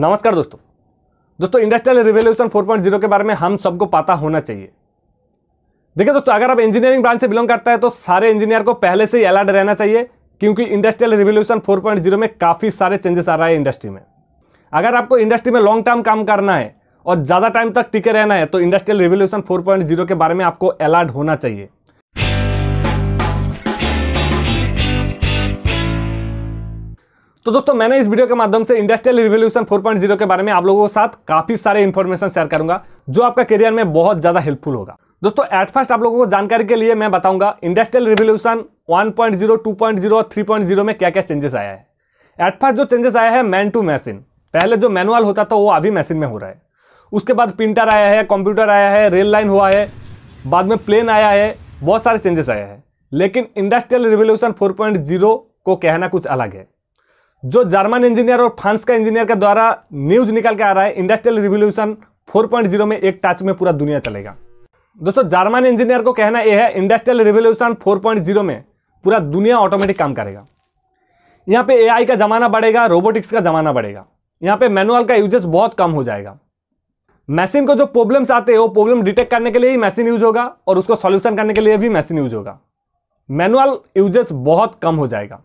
नमस्कार दोस्तों दोस्तों इंडस्ट्रियल रिवोल्यूशन 4.0 के बारे में हम सबको पता होना चाहिए देखिए दोस्तों अगर आप इंजीनियरिंग ब्रांच से बिलोंग करता है तो सारे इंजीनियर को पहले से ही अलर्ट रहना चाहिए क्योंकि इंडस्ट्रियल रिवोल्यूशन 4.0 में काफ़ी सारे चेंजेस आ रहा है इंडस्ट्री में अगर आपको इंडस्ट्री में लॉन्ग टर्म काम करना है और ज़्यादा टाइम तक टिके रहना है तो इंडस्ट्रियल रिवोल्यूशन फोर के बारे में आपको अलर्ट होना चाहिए तो दोस्तों मैंने इस वीडियो के माध्यम से इंडस्ट्रियल रिवोल्यूशन 4.0 के बारे में आप लोगों के साथ काफी सारे इन्फॉर्मेशन शेयर करूंगा जो आपका करियर में बहुत ज्यादा हेल्पफुल होगा दोस्तों एट फर्स्ट आप लोगों को जानकारी के लिए मैं बताऊंगा इंडस्ट्रियल रिवोल्यूशन 1.0, 2.0 और 3.0 में क्या क्या चेंजेस आया है एट फर्स्ट जो चेंजेस आया है मैन टू मैसिन पहले जो मैनुअल होता था वो अभी मशीन में हो रहा है उसके बाद प्रिंटर आया है कंप्यूटर आया है रेल लाइन हुआ है बाद में प्लेन आया है बहुत सारे चेंजेस आया है लेकिन इंडस्ट्रियल रिवोल्यूशन फोर को कहना कुछ अलग है जो जर्मन इंजीनियर और फ्रांस का इंजीनियर के द्वारा न्यूज निकल के आ रहा है इंडस्ट्रियल रिवोल्यूशन 4.0 में एक टच में पूरा दुनिया चलेगा दोस्तों जर्मन इंजीनियर को कहना यह है इंडस्ट्रियल रिवोल्यूशन 4.0 में पूरा दुनिया ऑटोमेटिक काम करेगा यहाँ पे एआई का ज़माना बढ़ेगा रोबोटिक्स का ज़माना बढ़ेगा यहाँ पे मैनुअल का यूजेस बहुत कम हो जाएगा मशीन को जो प्रॉब्लम्स आते हैं वो प्रॉब्लम डिटेक्ट करने के लिए ही मशीन यूज होगा और उसको सॉल्यूशन करने के लिए भी मशीन यूज होगा मैनुअल यूजेस बहुत कम हो जाएगा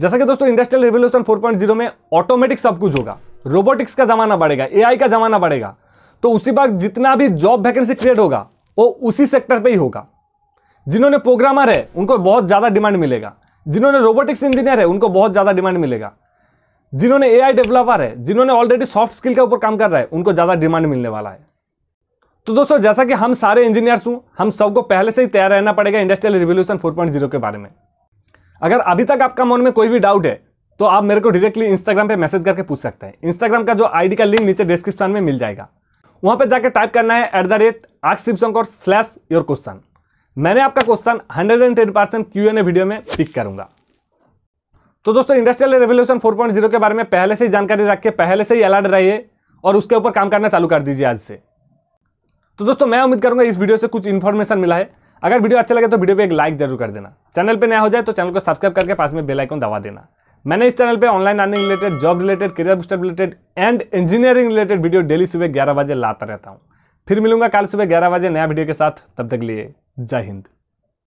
जैसा कि दोस्तों इंडस्ट्रियल रिवोल्यूशन 4.0 में ऑटोमेटिक सब कुछ होगा रोबोटिक्स का जमाना बढ़ेगा एआई का जमाना बढ़ेगा तो उसी बात जितना भी जॉब वैकेंसी क्रिएट होगा वो उसी सेक्टर पे ही होगा जिन्होंने प्रोग्रामर है उनको बहुत ज़्यादा डिमांड मिलेगा जिन्होंने रोबोटिक्स इंजीनियर है उनको बहुत ज़्यादा डिमांड मिलेगा जिन्होंने ए डेवलपर है जिन्होंने ऑलरेडी सॉफ्ट स्किल के ऊपर काम कर रहा है उनको ज़्यादा डिमांड मिलने वाला है तो दोस्तों जैसा कि हम सारे इंजीनियर्स हूँ हम सबको पहले से ही तैयार रहना पड़ेगा इंडस्ट्रियल रिवोल्यूशन फोर के बारे में अगर अभी तक आपका मन में कोई भी डाउट है तो आप मेरे को डायरेक्टली इंस्टाग्राम पे मैसेज करके पूछ सकते हैं इंस्टाग्राम का जो आईडी का लिंक नीचे डिस्क्रिप्शन में मिल जाएगा वहां पे जाकर टाइप करना है एट द रेट आग शिवशंकर स्लैश योर क्वेश्चन मैंने आपका question hundred and ten percent Q N A video में पिक करूंगा तो दोस्तों इंडस्ट्रियल रेवोल्यूशन जीरो के बारे में पहले से ही जानकारी रख के पहले से ही अलर्ट रहिए और उसके ऊपर काम करना चालू कर दीजिए आज से तो दोस्तों मैं उम्मीद करूंगा इस वीडियो से कुछ इन्फॉर्मेशन मिला है अगर वीडियो अच्छा लगे तो वीडियो पर एक लाइक जरूर कर देना चैनल पर नया हो जाए तो चैनल को सब्सक्राइब करके पास में बेलाइकन दवा दबा देना मैंने इस चैनल पे online earning related job related career booster related and engineering related video daily सुबह ग्यारह बजे लाता रहता हूँ फिर मिलूंगा कल सुबह ग्यारह बजे नया वीडियो के साथ तब तक लिए जय हिंद